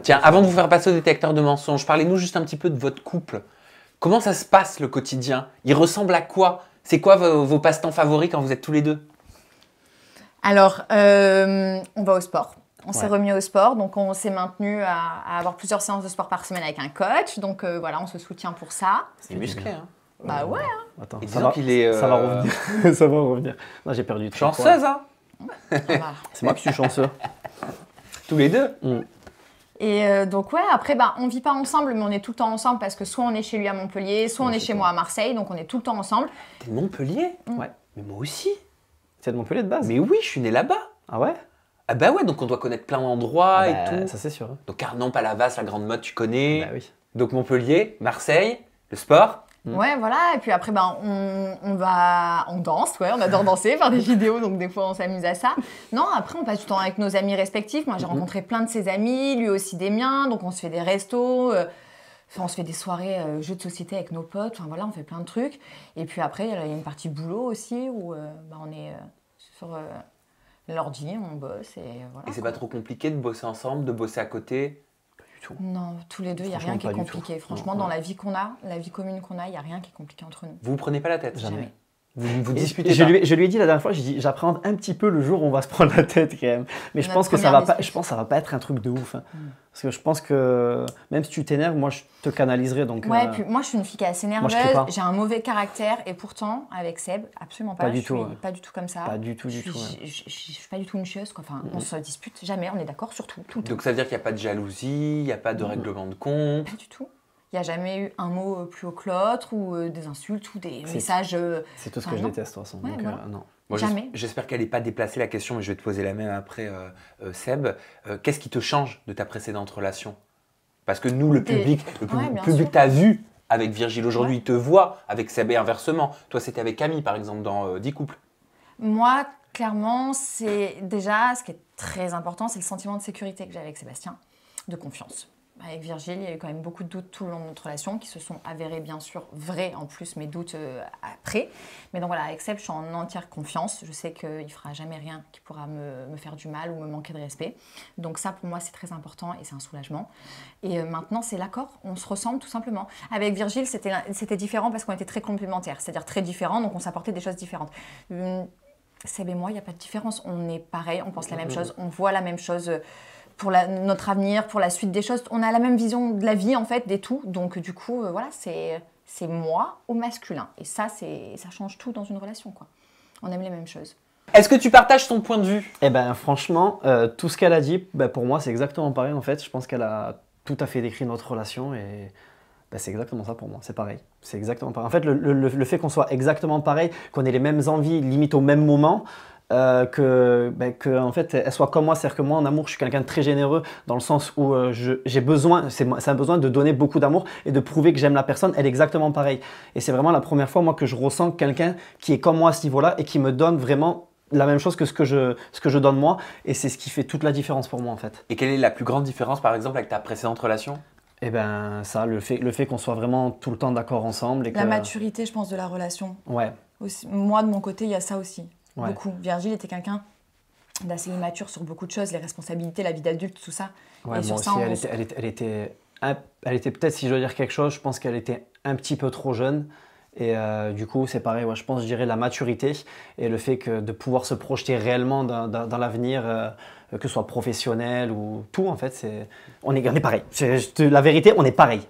Tiens, avant de vous faire passer au détecteur de mensonges, parlez-nous juste un petit peu de votre couple. Comment ça se passe le quotidien Il ressemble à quoi C'est quoi vos, passe-temps favoris quand vous êtes tous les deux Alors, euh, on va au sport. On s'est remis au sport, donc on s'est maintenu à, avoir plusieurs séances de sport par semaine avec un coach. Donc euh, voilà, on se soutient pour ça. C'est musclé, hein Bah euh, ouais. Hein. Attends, ça, va, revenir. Hein. ça va revenir. j'ai perdu. Chanceuse, hein C'est moi qui suis chanceux. Tous les deux. Mm. Et euh, donc ouais, après, bah, on vit pas ensemble, mais on est tout le temps ensemble parce que soit on est chez lui à Montpellier, soit on, est chez moi à Marseille, donc on est tout le temps ensemble. T'es de Montpellier mm. Ouais. Mais moi aussi. T'es de Montpellier de base Mais oui, je suis né là-bas. Ah ouais Ah bah ouais, donc on doit connaître plein d'endroits ah et bah, tout. Ça c'est sûr. Donc Carnon, Palavas, la Grande mode tu connais. Bah oui. Donc Montpellier, Marseille, le sport. Mm. Ouais, voilà. Et puis après, ben, on, on, va, on danse, ouais, on adore danser, faire des vidéos, donc des fois on s'amuse à ça. Non, après, on passe du temps avec nos amis respectifs. Moi, j'ai mm-hmm. rencontré plein de ses amis, lui aussi des miens, donc on se fait des restos. Euh, on se fait des soirées euh, jeux de société avec nos potes, enfin voilà, on fait plein de trucs. Et puis après, il y a une partie boulot aussi où euh, ben, on est sur l'ordi, on bosse et voilà. Et c'est pas trop compliqué de bosser ensemble, de bosser à côté non, tous les deux, il n'y a rien qui est compliqué. Franchement, dans la vie qu'on a, la vie commune qu'on a, il n'y a rien qui est compliqué entre nous. Vous vous prenez pas la tête jamais. Vous, vous disputez je, Lui, ai dit la dernière fois, j'ai dit j'appréhende un petit peu le jour où on va se prendre la tête quand même. Mais je pense que ça va pas, je pense ça va pas être un truc de ouf. Hein. Mm. Parce que je pense que même si tu t'énerves, moi je te canaliserai donc. Ouais, euh, puis moi je suis une fille qui est assez nerveuse, j'ai un mauvais caractère et pourtant avec Seb, absolument pas. Pas du tout. Pas du tout comme ça. Pas du tout, du tout. Je, suis pas du tout une chieuse Enfin, on mm. se dispute jamais, on est d'accord sur tout, Donc ça veut dire qu'il n'y a pas de jalousie, il n'y a pas de règlement de compte. Pas du tout. Il n'y a jamais eu un mot euh, plus que l'autre, ou euh, des insultes ou des messages. Euh, c'est tout ce que je déteste, de toute jamais. J'espère qu'elle n'est pas déplacée la question, mais je vais te poser la même après, Seb. Qu'est-ce qui te change de ta précédente relation Parce que nous, le public, le public t'a vu avec Virgile aujourd'hui, il te voit avec Seb et inversement. Toi, c'était avec Camille, par exemple, dans 10 couples. Moi, clairement, c'est déjà ce qui est très important, c'est le sentiment de sécurité que j'ai avec Sébastien, de confiance avec Virgile, il y a eu quand même beaucoup de doutes tout au long de notre relation qui se sont avérés bien sûr vrais en plus, mes doutes euh, après. Mais donc voilà, avec Seb, je suis en entière confiance. Je sais qu'il ne fera jamais rien qui pourra me, me, faire du mal ou me manquer de respect. Donc ça, pour moi, c'est très important et c'est un soulagement. Et euh, maintenant, c'est l'accord. On se ressemble tout simplement. Avec Virgile, c'était différent parce qu'on était très complémentaires, c'est-à-dire très différents, donc on s'apportait des choses différentes. Hum, Seb et moi, il n'y a pas de différence. On est pareil, on pense la même mmh. chose, on voit la même chose. Euh, pour notre avenir, pour la suite des choses. On a la même vision de la vie en fait, des tout. Donc du coup, euh, voilà, c'est c'est moi au masculin. Et ça, c'est ça change tout dans une relation quoi. On aime les mêmes choses. Est-ce que tu partages ton point de vue Eh ben franchement, euh, tout ce qu'elle a dit, bah, pour moi c'est exactement pareil en fait. Je pense qu'elle a tout à fait décrit notre relation et bah, c'est exactement ça pour moi. C'est pareil. C'est exactement pareil. En fait, le fait qu'on soit exactement pareil, qu'on ait les mêmes envies, limite au même moment, euh, qu'elle ben, que, en fait, elle soit comme moi. C'est-à-dire que moi, en amour, je suis quelqu'un de très généreux dans le sens où euh, j'ai besoin, c'est un besoin de donner beaucoup d'amour et de prouver que j'aime la personne. Elle est exactement pareille. Et c'est vraiment la première fois, moi, que je ressens quelqu'un qui est comme moi à ce niveau-là et qui me donne vraiment la même chose que ce que je, ce que je donne moi. Et c'est ce qui fait toute la différence pour moi, en fait. Et quelle est la plus grande différence, par exemple, avec ta précédente relation eh ben ça, le fait, qu'on soit vraiment tout le temps d'accord ensemble. la maturité, je pense, de la relation. Ouais. moi, de mon côté, il y a ça aussi beaucoup. Virgile était quelqu'un d'assez immature sur beaucoup de choses, les responsabilités, la vie d'adulte, tout ça. et sur elle, était, elle, était, peut-être, si je dois dire quelque chose, je pense qu'elle était un petit peu trop jeune. Et euh, du coup, c'est pareil, ouais, je pense, je dirais la maturité et le fait que de pouvoir se projeter réellement dans, l'avenir, euh, que ce soit professionnel ou tout, en fait, c'est on est, on pareil. c'est la vérité, on est pareil.